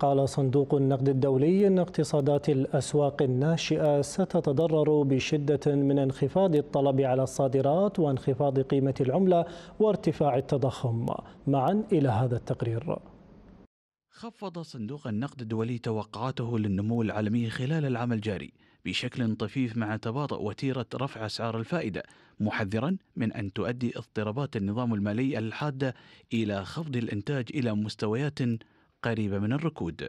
قال صندوق النقد الدولي ان اقتصادات الاسواق الناشئه ستتضرر بشده من انخفاض الطلب على الصادرات وانخفاض قيمه العمله وارتفاع التضخم معا الى هذا التقرير خفض صندوق النقد الدولي توقعاته للنمو العالمي خلال العام الجاري بشكل طفيف مع تباطؤ وتيرة رفع أسعار الفائدة محذرا من أن تؤدي اضطرابات النظام المالي الحادة إلى خفض الإنتاج إلى مستويات قريبة من الركود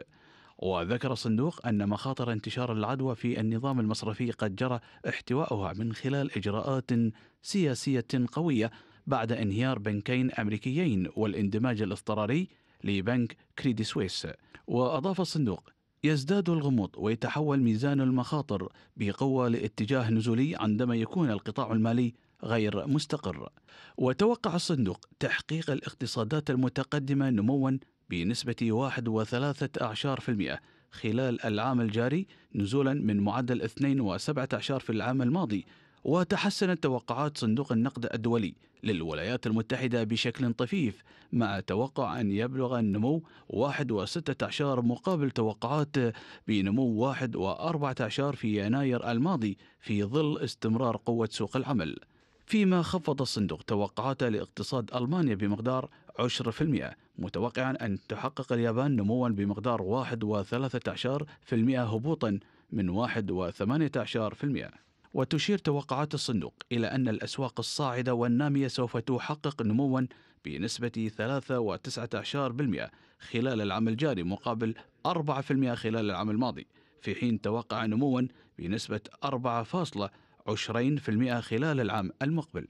وذكر الصندوق أن مخاطر انتشار العدوى في النظام المصرفي قد جرى احتواؤها من خلال إجراءات سياسية قوية بعد انهيار بنكين أمريكيين والاندماج الاضطراري لبنك كريدي سويس وأضاف الصندوق يزداد الغموض ويتحول ميزان المخاطر بقوة لاتجاه نزولي عندما يكون القطاع المالي غير مستقر وتوقع الصندوق تحقيق الاقتصادات المتقدمة نموا بنسبة 1.3% خلال العام الجاري نزولا من معدل 2.17 في العام الماضي وتحسنت توقعات صندوق النقد الدولي للولايات المتحدة بشكل طفيف مع توقع أن يبلغ النمو 1.16 مقابل توقعات بنمو 1.14 في يناير الماضي في ظل استمرار قوة سوق العمل فيما خفض الصندوق توقعاته لاقتصاد ألمانيا بمقدار 10% متوقعا أن تحقق اليابان نموا بمقدار 1.13% هبوطا من 1.18% وتشير توقعات الصندوق إلى أن الأسواق الصاعدة والنامية سوف تحقق نموا بنسبة 3.19% خلال العام الجاري مقابل 4% خلال العام الماضي في حين توقع نموا بنسبة 4.20% خلال العام المقبل